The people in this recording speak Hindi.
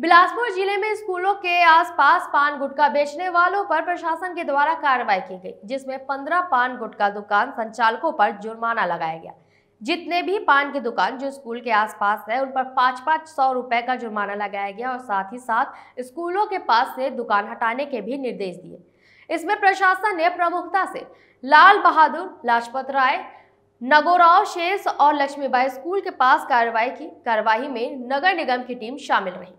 बिलासपुर जिले में स्कूलों के आसपास पान गुटखा बेचने वालों पर प्रशासन के द्वारा कार्रवाई की गई जिसमें पंद्रह पान गुटखा दुकान संचालकों पर जुर्माना लगाया गया जितने भी पान की दुकान जो स्कूल के आसपास है उन पर पाँच पाँच सौ रुपए का जुर्माना लगाया गया और साथ ही साथ स्कूलों के पास से दुकान हटाने के भी निर्देश दिए इसमें प्रशासन ने प्रमुखता से लाल बहादुर लाजपत राय नगोराव शेष और लक्ष्मीबाई स्कूल के पास कार्रवाई की कार्रवाई में नगर निगम की टीम शामिल रही